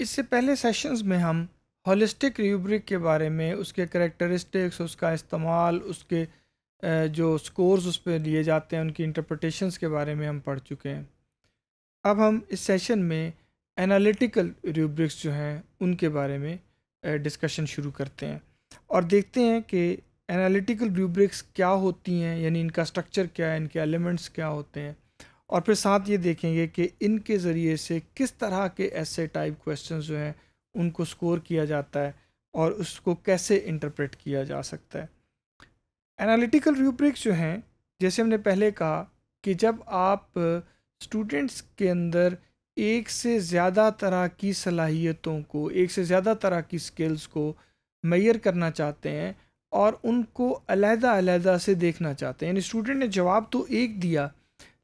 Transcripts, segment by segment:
इससे पहले सेशंस में हम होलिस्टिक रूब्रिक के बारे में उसके करेक्टरिस्टिक्स उसका इस्तेमाल उसके जो स्कोर्स उस पर लिए जाते हैं उनकी इंटरप्रटेशंस के बारे में हम पढ़ चुके हैं अब हम इस सेशन में एनालिटिकल रूब्रिक्स जो हैं उनके बारे में डिस्कशन शुरू करते हैं और देखते हैं कि एनालिटिकल रूब्रिक्स क्या होती हैं यानी इनका स्ट्रक्चर क्या है इनके एलिमेंट्स क्या होते हैं और फिर साथ ये देखेंगे कि इनके ज़रिए से किस तरह के ऐसे टाइप क्वेश्चन जो हैं उनको स्कोर किया जाता है और उसको कैसे इंटरप्रेट किया जा सकता है एनालिटिकल रूब्रिक्स जो हैं जैसे हमने पहले कहा कि जब आप स्टूडेंट्स के अंदर एक से ज़्यादा तरह की सलाहियतों को एक से ज़्यादा तरह की स्किल्स को मैयर करना चाहते हैं और उनको अलहदा अलहदा से देखना चाहते हैं यानी स्टूडेंट ने जवाब तो एक दिया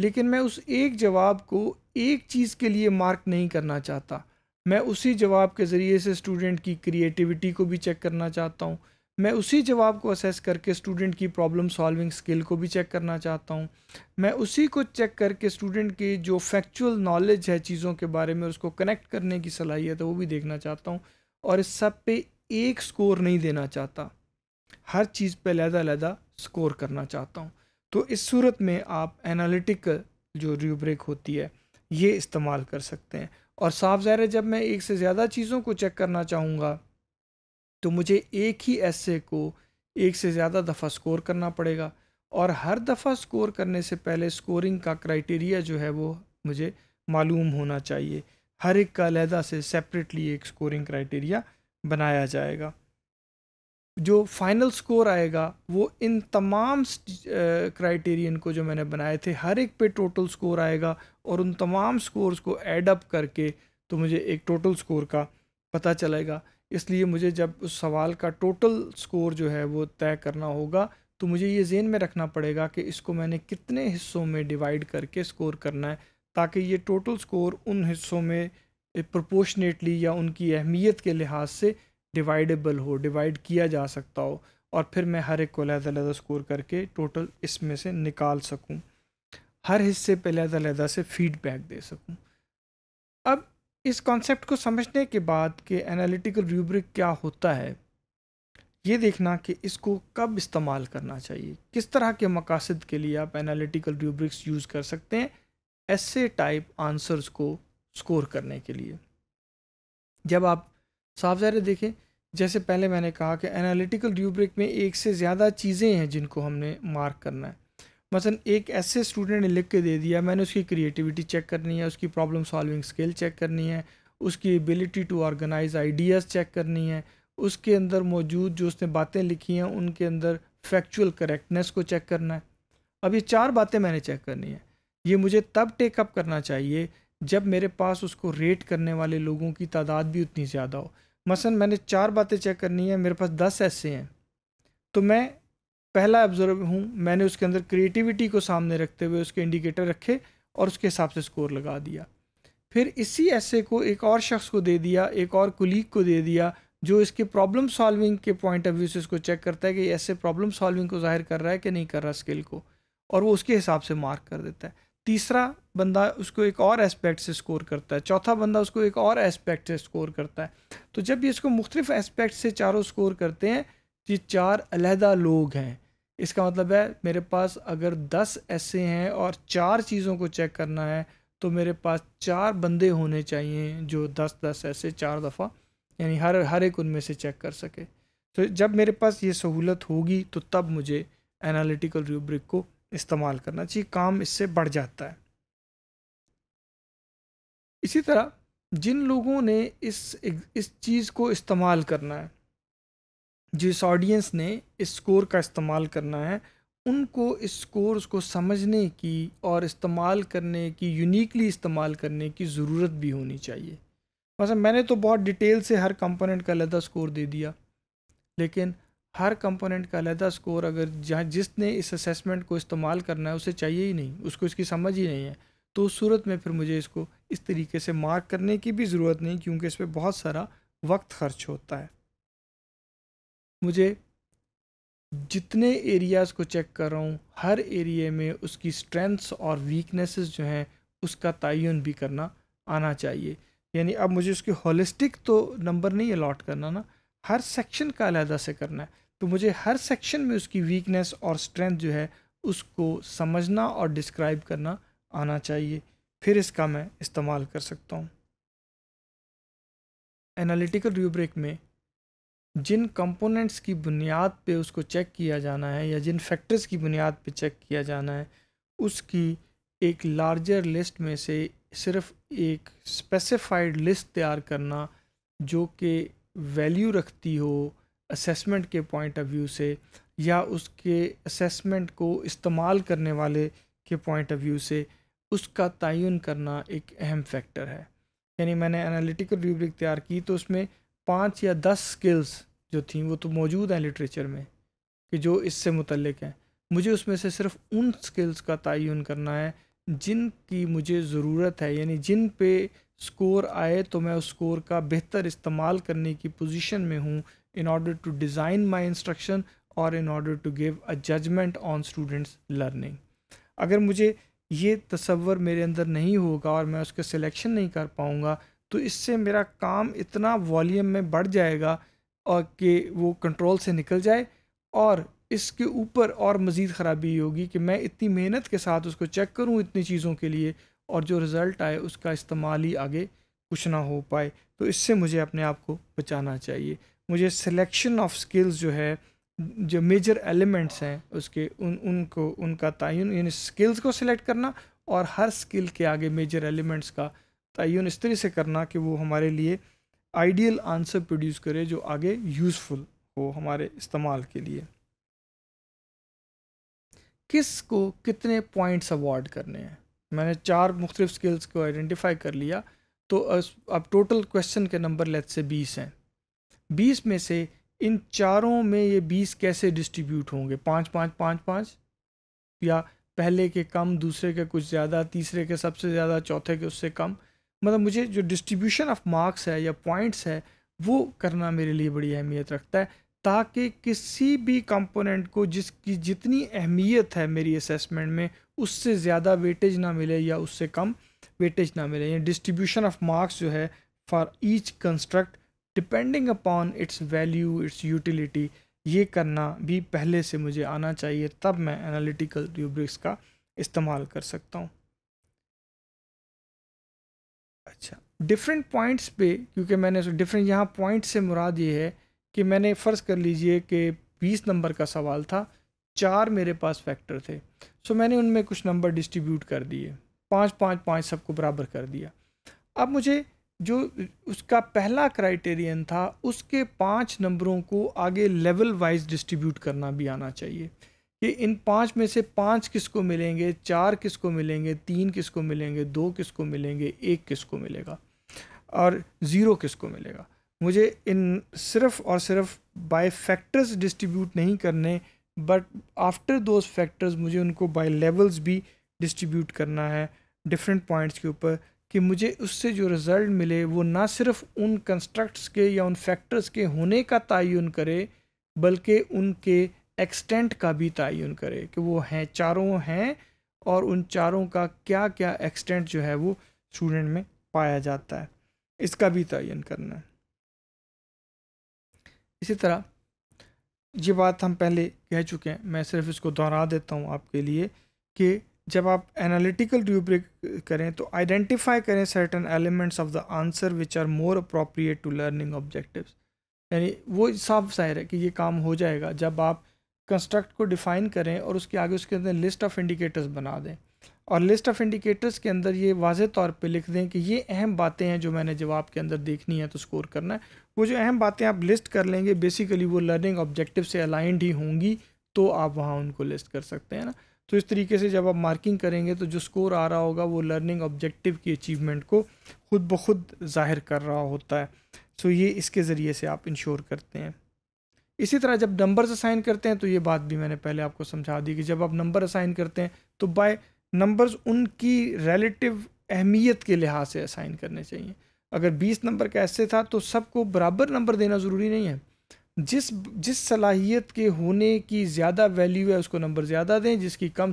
लेकिन मैं उस एक जवाब को एक चीज़ के लिए मार्क नहीं करना चाहता मैं उसी जवाब के ज़रिए से स्टूडेंट की क्रिएटिविटी को भी चेक करना चाहता हूँ मैं उसी जवाब को असेस करके स्टूडेंट की प्रॉब्लम सॉल्विंग स्किल को भी चेक करना चाहता हूँ मैं उसी को चेक करके स्टूडेंट की जो फैक्चुअल नॉलेज है चीज़ों के बारे में उसको कनेक्ट करने की सलाहियत है वो भी देखना चाहता हूँ और इस सब पे एक स्कोर नहीं देना चाहता हर चीज़ पे लहदा लहदा स्कोर करना चाहता हूँ तो इस सूरत में आप एनालिटिकल जो रूब्रिक होती है ये इस्तेमाल कर सकते हैं और साफ ज़ाहिर है जब मैं एक से ज़्यादा चीज़ों को चेक करना चाहूँगा तो मुझे एक ही ऐसे को एक से ज़्यादा दफ़ा स्कोर करना पड़ेगा और हर दफ़ा स्कोर करने से पहले स्कोरिंग का क्राइटेरिया जो है वो मुझे मालूम होना चाहिए हर एक का अलहदा से सेपरेटली एक स्कोरिंग क्राइटेरिया बनाया जाएगा जो फाइनल स्कोर आएगा वो इन तमाम क्राइटेरियन को जो मैंने बनाए थे हर एक पे टोटल स्कोर आएगा और उन तमाम स्कोर्स को एड अप करके तो मुझे एक टोटल स्कोर का पता चलेगा इसलिए मुझे जब उस सवाल का टोटल स्कोर जो है वो तय करना होगा तो मुझे ये जेन में रखना पड़ेगा कि इसको मैंने कितने हिस्सों में डिवाइड करके स्कोर करना है ताकि ये टोटल स्कोर उन हिस्सों में प्रपोशनेटली या उनकी अहमियत के लिहाज से डिवाइडेबल हो डिवाइड किया जा सकता हो और फिर मैं हर एक को लहदा स्कोर करके टोटल इसमें से निकाल सकूँ हर हिस्से पे लहदा से फीडबैक दे सकूँ अब इस कॉन्सेप्ट को समझने के बाद कि एनालिटिकल रूब्रिक क्या होता है ये देखना कि इसको कब इस्तेमाल करना चाहिए किस तरह के मकासद के लिए आप एनालिटिकल रूब्रिक्स यूज़ कर सकते हैं ऐसे टाइप आंसर्स को स्कोर करने के लिए जब आप साफ ज़ाहिर देखें जैसे पहले मैंने कहा कि एनालिटिकल रूब्रिक में एक से ज़्यादा चीज़ें हैं जिनको हमने मार्क करना है मसलन एक ऐसे स्टूडेंट ने लिख के दे दिया मैंने उसकी क्रिएटिविटी चेक करनी है उसकी प्रॉब्लम सॉल्विंग स्किल चेक करनी है उसकी ability to organise ideas check करनी है उसके अंदर मौजूद जो उसने बातें लिखी हैं उनके अंदर फैक्चुअल करेक्टनेस को चेक करना है अब ये चार बातें मैंने चेक करनी है ये मुझे तब टेकअप करना चाहिए जब मेरे पास उसको रेट करने वाले लोगों की तादाद भी उतनी ज़्यादा हो मसलन मैंने चार बातें चेक करनी है मेरे पास दस ऐसे हैं तो मैं पहला ऑब्जर्व हूँ मैंने उसके अंदर क्रिएटिविटी को सामने रखते हुए उसके इंडिकेटर रखे और उसके हिसाब से स्कोर लगा दिया फिर इसी ऐसे को एक और शख्स को दे दिया एक और कुलीग को दे दिया जो इसके प्रॉब्लम सॉल्विंग के पॉइंट ऑफ व्यू से इसको चेक करता है कि ऐसे प्रॉब्लम सॉल्विंग को जाहिर कर रहा है कि नहीं कर रहा स्किल को और वो उसके हिसाब से मार्क कर देता है तीसरा बंदा उसको एक और एस्पेक्ट से स्कोर करता है चौथा बंदा उसको एक और एस्पेक्ट से स्कोर करता है तो जब ये इसको मुख्तफ़ एस्पेक्ट से चारों स्कोर करते हैं तो ये चार अलहदा लोग हैं इसका मतलब है मेरे पास अगर दस ऐसे हैं और चार चीज़ों को चेक करना है तो मेरे पास चार बंदे होने चाहिए जो दस दस ऐसे चार दफ़ा यानी हर हर एक उनमें से चेक कर सके तो जब मेरे पास ये सहूलत होगी तो तब मुझे एनालिटिकल रूब्रिक को इस्तेमाल करना चाहिए काम इससे बढ़ जाता है इसी तरह जिन लोगों ने इस इस चीज़ को इस्तेमाल करना है जिस ऑडियंस ने इस स्कोर का इस्तेमाल करना है उनको इस स्कोर को समझने की और इस्तेमाल करने की यूनिकली इस्तेमाल करने की ज़रूरत भी होनी चाहिए मतलब मैंने तो बहुत डिटेल से हर कंपोनेंट का अलहदा स्कोर दे दिया लेकिन हर कंपोनेंट का अलहदा स्कोर अगर जहाँ जिसने इस असेसमेंट को इस्तेमाल करना है उसे चाहिए ही नहीं उसको इसकी समझ ही नहीं है तो उस सूरत में फिर मुझे इसको इस तरीके से मार्क करने की भी ज़रूरत नहीं क्योंकि इस पर बहुत सारा वक्त खर्च होता है मुझे जितने एरियाज़ को चेक कर रहा हूँ हर एरिए में उसकी स्ट्रेंथ्स और वीकनेसेस जो हैं उसका तयन भी करना आना चाहिए यानी अब मुझे उसकी होलिस्टिक तो नंबर नहीं अलाट करना ना हर सेक्शन का अलहदा से करना है तो मुझे हर सेक्शन में उसकी वीकनेस और स्ट्रेंथ जो है उसको समझना और डिस्क्राइब करना आना चाहिए फिर इसका मैं इस्तेमाल कर सकता हूँ एनालिटिकल रूब्रिक में जिन कंपोनेंट्स की बुनियाद पे उसको चेक किया जाना है या जिन फैक्टर्स की बुनियाद पे चेक किया जाना है उसकी एक लार्जर लिस्ट में से सिर्फ एक स्पेसिफाइड लिस्ट तैयार करना जो कि वैल्यू रखती हो असेसमेंट के पॉइंट ऑफ व्यू से या उसके असेसमेंट को इस्तेमाल करने वाले के पॉइंट ऑफ व्यू से उसका तयन करना एक अहम फैक्टर है यानी मैंने एनालिटिकल रूब्रिक तैयार की तो उसमें पाँच या दस स्किल्स जो थी वो तो मौजूद हैं लिटरेचर में कि जो इससे मुतलक हैं मुझे उसमें से सिर्फ उन स्किल्स का तयन करना है जिनकी मुझे ज़रूरत है यानी जिन पे स्कोर आए तो मैं उस स्कोर का बेहतर इस्तेमाल करने की पोजीशन में हूँ in order to design my instruction और in order to give a judgement on students learning अगर मुझे ये तस्वर मेरे अंदर नहीं होगा और मैं उसका सिलेक्शन नहीं कर पाऊँगा तो इससे मेरा काम इतना वॉल्यूम में बढ़ जाएगा और कि वो कंट्रोल से निकल जाए और इसके ऊपर और मज़ीद ख़राबी होगी कि मैं इतनी मेहनत के साथ उसको चेक करूँ इतनी चीज़ों के लिए और जो रिज़ल्ट आए उसका इस्तेमाल ही आगे कुछ ना हो पाए तो इससे मुझे अपने आप को बचाना चाहिए मुझे सिलेक्शन ऑफ स्किल्स जो है जो मेजर एलिमेंट्स हैं उसके उन उनको उनका तयन यानी स्किल्स को सिलेक्ट करना और हर स्किल के आगे मेजर एलिमेंट्स का तयन इस तरह से करना कि वो हमारे लिए आइडियल आंसर प्रोड्यूस करे जो आगे यूज़फुल हो हमारे इस्तेमाल के लिए किस को कितने पॉइंट्स अवार्ड करने हैं मैंने चार मुख्त स्किल्स को आइडेंटिफाई कर लिया तो अब टोटल क्वेश्चन के नंबर लेट से बीस हैं बीस में से इन चारों में ये बीस कैसे डिस्ट्रीब्यूट होंगे पाँच पाँच पाँच पाँच या पहले के कम दूसरे के कुछ ज़्यादा तीसरे के सबसे ज़्यादा चौथे के उससे कम मतलब मुझे जो डिस्ट्रीब्यूशन ऑफ मार्क्स है या पॉइंट्स है वो करना मेरे लिए बड़ी अहमियत रखता है ताकि किसी भी कंपोनेंट को जिसकी जितनी अहमियत है मेरी असेसमेंट में उससे ज़्यादा वेटेज ना मिले या उससे कम वेटेज ना मिले या डिस्ट्रीब्यूशन ऑफ मार्क्स जो है for each construct depending upon its value its utility ये करना भी पहले से मुझे आना चाहिए तब मैं एनालिटिकल रूब्रिक्स का इस्तेमाल कर सकता हूँ अच्छा डिफरेंट पॉइंट्स पे क्योंकि मैंने डिफरेंट यहाँ पॉइंट से मुराद ये है कि मैंने फ़र्ज़ कर लीजिए कि बीस नंबर का सवाल था चार मेरे पास फैक्टर थे सो मैंने उनमें कुछ नंबर डिस्ट्रीब्यूट कर दिए पाँच पाँच पाँच सबको बराबर कर दिया अब मुझे जो उसका पहला क्राइटेरियन था उसके पाँच नंबरों को आगे लेवल वाइज डिस्ट्रीब्यूट करना भी आना चाहिए कि इन पाँच में से पाँच किसको मिलेंगे चार किसको मिलेंगे तीन किसको मिलेंगे दो किसको मिलेंगे एक किसको मिलेगा और ज़ीरो किसको मिलेगा मुझे इन सिर्फ और सिर्फ बाय फैक्टर्स डिस्ट्रीब्यूट नहीं करने बट आफ्टर दोज फैक्टर्स मुझे उनको बाय लेवल्स भी डिस्ट्रीब्यूट करना है डिफरेंट पॉइंट्स के ऊपर कि मुझे उससे जो रिज़ल्ट मिले वो ना सिर्फ उन कंस्ट्रक्ट्स के या उन फैक्टर्स के होने का तयन करे बल्कि उनके एक्सटेंट का भी तयन करे कि वो हैं चारों हैं और उन चारों का क्या क्या एक्सटेंट जो है वो स्टूडेंट में पाया जाता है इसका भी तयन करना है इसी तरह ये बात हम पहले कह चुके हैं मैं सिर्फ इसको दोहरा देता हूँ आपके लिए कि जब आप एनालिटिकल रूब्रिक करें तो आइडेंटिफाई करें certain elements of the answer which are more appropriate to learning objectives यानी वो साफ जाहिर है कि ये काम हो जाएगा जब आप कंस्ट्रक्ट को डिफ़ाइन करें और उसके आगे उसके अंदर लिस्ट ऑफ इंडिकेटर्स बना दें और लिस्ट ऑफ इंडिकेटर्स के अंदर ये वाज तौर पे लिख दें कि ये अहम बातें हैं जो मैंने जवाब के अंदर देखनी है तो स्कोर करना है वो जो अहम बातें आप लिस्ट कर लेंगे बेसिकली वो लर्निंग ऑब्जेक्टिव से अलाइंड ही होंगी तो आप वहाँ उनको लिस्ट कर सकते हैं ना तो इस तरीके से जब आप मार्किंग करेंगे तो जो स्कोर आ रहा होगा वो लर्निंग ऑब्जेक्टिव की अचीवमेंट को खुद ब खुद जाहिर कर रहा होता है सो तो ये इसके ज़रिए से आप इंश्योर करते हैं इसी तरह जब नंबर्स असाइन करते हैं तो ये बात भी मैंने पहले आपको समझा दी कि जब आप नंबर असाइन करते हैं तो बाय नंबर्स उनकी रिलेटिव अहमियत के लिहाज से असाइन करने चाहिए अगर 20 नंबर का ऐसे था तो सबको बराबर नंबर देना ज़रूरी नहीं है जिस जिस सलाहियत के होने की ज़्यादा वैल्यू है उसको नंबर ज़्यादा दें जिसकी कम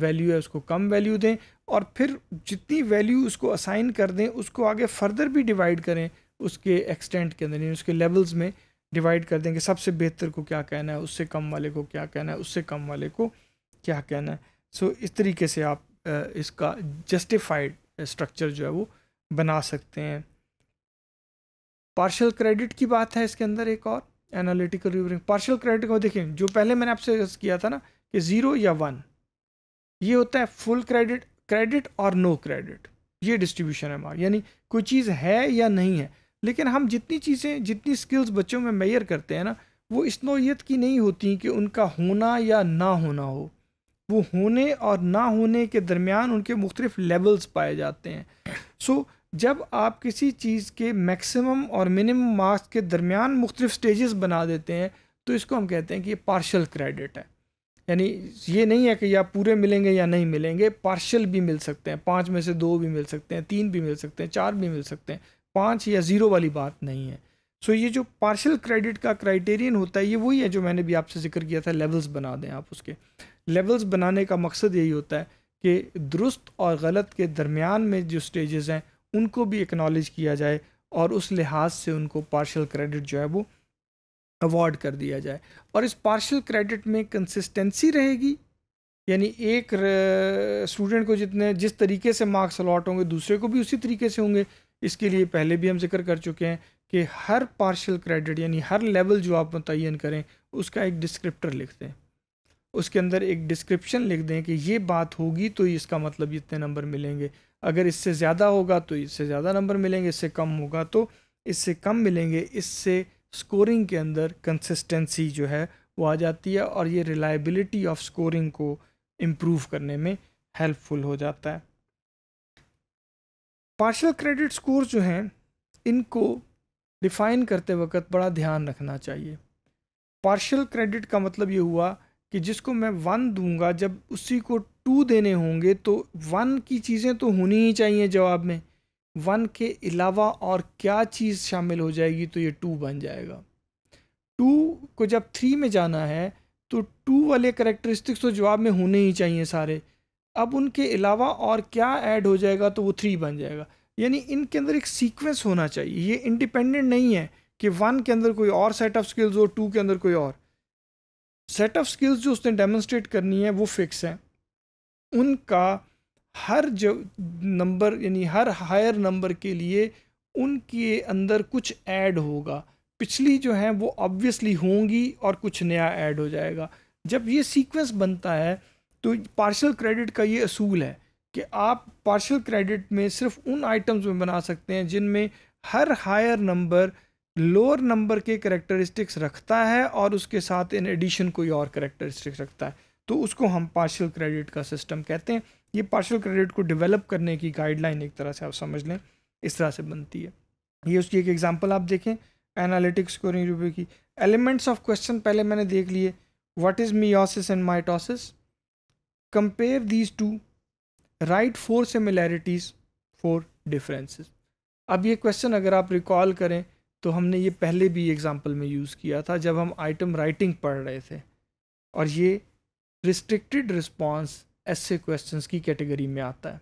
वैल्यू है उसको कम वैल्यू दें और फिर जितनी वैल्यू उसको असाइन कर दें उसको आगे फर्दर भी डिवाइड करें उसके एक्सटेंट के अंदर यानी उसके लेवल्स में डिवाइड कर दें कि सबसे बेहतर को क्या कहना है उससे कम वाले को क्या कहना है उससे कम वाले को क्या कहना है सो so, इस तरीके से आप इसका जस्टिफाइड स्ट्रक्चर जो है वो बना सकते हैं पार्शल क्रेडिट की बात है इसके अंदर एक और एनालिटिकल रिव्यूरिंग पार्शियल क्रेडिट को देखें जो पहले मैंने आपसे किया था ना कि ज़ीरो या वन ये होता है फुल क्रेडिट क्रेडिट और नो क्रेडिट ये डिस्ट्रीब्यूशन है हमारा यानी कोई चीज़ है या नहीं है लेकिन हम जितनी चीज़ें जितनी स्किल्स बच्चों में मैयर करते हैं ना वो इस नोयत की नहीं होती कि उनका होना या ना होना हो वो होने और ना होने के दरमियान उनके मुख्तलिफ लेवल्स पाए जाते हैं सो so, जब आप किसी चीज़ के मैक्सिमम और मिनिमम मार्क्स के दरमियान मुख्तलिफ स्टेजेस बना देते हैं तो इसको हम कहते हैं कि ये पार्शल क्रेडिट है यानी ये नहीं है कि या पूरे मिलेंगे या नहीं मिलेंगे पार्शल भी मिल सकते हैं पाँच में से दो भी मिल सकते हैं तीन भी मिल सकते हैं चार भी मिल सकते हैं पाँच या ज़ीरो वाली बात नहीं है सो ये जो पार्शल क्रेडिट का क्राइटेरियन होता है ये वही है जो मैंने भी आपसे जिक्र किया था लेवल्स बना दें आप उसके लेवल्स बनाने का मकसद यही होता है कि दुरुस्त और गलत के दरमियान में जो स्टेजेस हैं उनको भी एक्नॉलेज किया जाए और उस लिहाज से उनको पार्शल क्रेडिट जो है वो अवार्ड कर दिया जाए और इस पार्शल क्रेडिट में कंसिस्टेंसी रहेगी यानी एक स्टूडेंट को जितने जिस तरीके से मार्क्स अलॉट होंगे दूसरे को भी उसी तरीके से होंगे इसके लिए पहले भी हम जिक्र कर चुके हैं कि हर पार्शल क्रेडिट यानी हर लेवल जो आप मुतन करें उसका एक डिस्क्रिप्टर लिख दें उसके अंदर एक डिस्क्रिप्शन लिख दें कि ये बात होगी तो इसका मतलब इतने नंबर मिलेंगे अगर इससे ज़्यादा होगा तो इससे ज़्यादा नंबर मिलेंगे इससे कम होगा तो इससे कम मिलेंगे इससे स्कोरिंग के अंदर कंसिस्टेंसी जो है वो आ जाती है और ये रिलायबिलिटी ऑफ स्कोरिंग को इम्प्रूव करने में हेल्पफुल हो जाता है पार्शल क्रेडिट स्कोर जो हैं इनको डिफ़ाइन करते वक्त बड़ा ध्यान रखना चाहिए पार्शल क्रेडिट का मतलब ये हुआ कि जिसको मैं वन दूंगा जब उसी को टू देने होंगे तो वन की चीज़ें तो होनी ही चाहिए जवाब में वन के अलावा और क्या चीज़ शामिल हो जाएगी तो ये टू बन जाएगा टू को जब थ्री में जाना है तो टू वाले करेक्टरिस्टिक्स तो जवाब में होने ही चाहिए सारे अब उनके अलावा और क्या ऐड हो जाएगा तो वो थ्री बन जाएगा यानी इनके अंदर एक सीक्वेंस होना चाहिए ये इंडिपेंडेंट नहीं है कि वन के अंदर कोई और सेट ऑफ स्किल्स हो टू के अंदर कोई और सेट ऑफ स्किल्स जो उसने डेमोन्स्ट्रेट करनी है वो फिक्स हैं उनका हर जो नंबर यानी हर हायर नंबर के लिए उनके अंदर कुछ ऐड होगा पिछली जो है वो ऑब्वियसली होंगी और कुछ नया ऐड हो जाएगा जब ये सीक्वेंस बनता है तो पार्शल क्रेडिट का ये असूल है कि आप पार्शल क्रेडिट में सिर्फ उन आइटम्स में बना सकते हैं जिनमें हर हायर नंबर लोअर नंबर के करेक्टरिस्टिक्स रखता है और उसके साथ इन एडिशन कोई और करेक्टरिस्टिक्स रखता है तो उसको हम पार्शियल क्रेडिट का सिस्टम कहते हैं ये पार्शियल क्रेडिट को डेवलप करने की गाइडलाइन एक तरह से आप समझ लें इस तरह से बनती है ये उसकी एक एग्जांपल आप देखें एनालिटिक्स स्कोरिंग रिव्यू की एलिमेंट्स ऑफ क्वेश्चन पहले मैंने देख लिए what is meiosis and mitosis compare these to write four similarities four differences अब ये क्वेश्चन अगर आप रिकॉल करें तो हमने ये पहले भी एग्जाम्पल में यूज़ किया था जब हम आइटम राइटिंग पढ़ रहे थे और ये रिस्ट्रिक्टेड रिस्पॉन्स ऐसे क्वेश्चन की कैटेगरी में आता है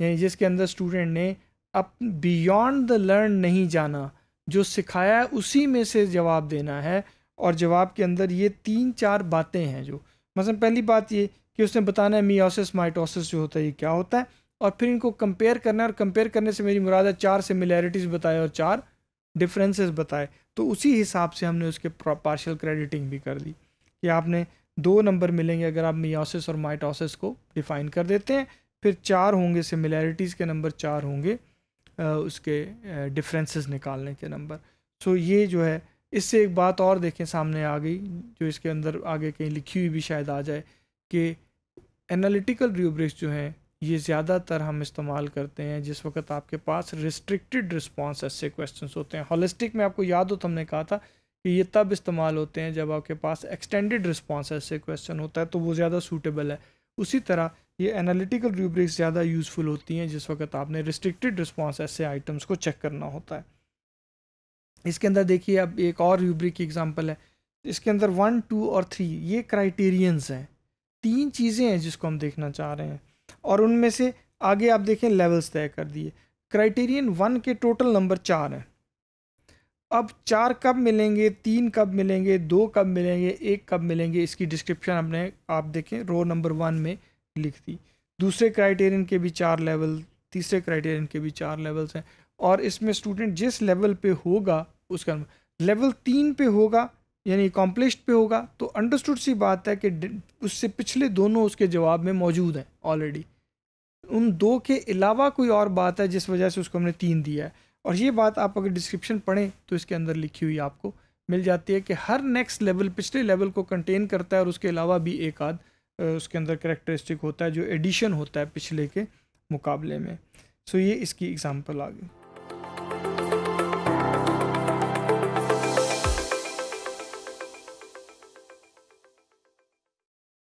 यानी जिसके अंदर स्टूडेंट ने अप बियॉन्ड द लर्न नहीं जाना जो सिखाया है उसी में से जवाब देना है और जवाब के अंदर ये तीन चार बातें हैं जो मतलब पहली बात ये कि उसने बताना है मियोसिस माइटोसिस जो होता है ये क्या होता है और फिर इनको कंपेयर करना है और कंपेयर करने से मेरी मुराद है चार सिमिलैरिटीज़ बताए और चार डिफरेंसेस बताए तो उसी हिसाब से हमने उसके पार्शियल क्रेडिटिंग भी कर दी कि आपने दो नंबर मिलेंगे अगर आप मियासिस और माइटोसिस को डिफाइन कर देते हैं फिर चार होंगे सिमिलैरिटीज़ के नंबर चार होंगे उसके डिफरेंसेस निकालने के नंबर सो so, ये जो है इससे एक बात और देखें सामने आ गई जो इसके अंदर आगे कहीं लिखी हुई भी शायद आ जाए कि एनालिटिकल रूब्रिक्स जो हैं ये ज़्यादातर हम इस्तेमाल करते हैं जिस वक्त आपके पास रिस्ट्रिक्टेड रिस्पॉन्स ऐसे क्वेश्चन होते हैं हॉलिस्टिक में आपको याद हो तो हमने कहा था कि ये तब इस्तेमाल होते हैं जब आपके पास एक्सटेंडेड रिस्पॉन्स ऐसे क्वेश्चन होता है तो वो ज़्यादा सूटेबल है उसी तरह ये एनालिटिकल रूब्रिक्स ज़्यादा यूज़फुल होती हैं जिस वक्त आपने रिस्ट्रिक्टेड रिस्पॉन्स ऐसे आइटम्स को चेक करना होता है इसके अंदर देखिए अब एक और रूब्रिक की एग्ज़ाम्पल है इसके अंदर वन टू और थ्री ये क्राइटेरियंस हैं तीन चीज़ें हैं जिसको हम देखना चाह रहे हैं और उनमें से आगे आप देखें लेवल्स तय कर दिए क्राइटेरियन वन के टोटल नंबर चार हैं अब चार कब मिलेंगे तीन कब मिलेंगे दो कब मिलेंगे एक कब मिलेंगे इसकी डिस्क्रिप्शन हमने आप देखें रो नंबर वन में लिख दी दूसरे क्राइटेरियन के भी चार लेवल तीसरे क्राइटेरियन के भी चार लेवल्स हैं और इसमें स्टूडेंट जिस लेवल पे होगा उसका लेवल तीन पे होगा यानी कॉम्प्लिश पे होगा तो अंडरस्टूड सी बात है कि उससे पिछले दोनों उसके जवाब में मौजूद हैं ऑलरेडी उन दो के अलावा कोई और बात है जिस वजह से उसको हमने तीन दिया है और ये बात आप अगर डिस्क्रिप्शन पढ़ें तो इसके अंदर लिखी हुई आपको मिल जाती है कि हर नेक्स्ट लेवल पिछले लेवल को कंटेन करता है और उसके अलावा भी एक आध उसके अंदर करेक्टरिस्टिक होता है जो एडिशन होता है पिछले के मुकाबले में सो ये इसकी एग्ज़ाम्पल आ गई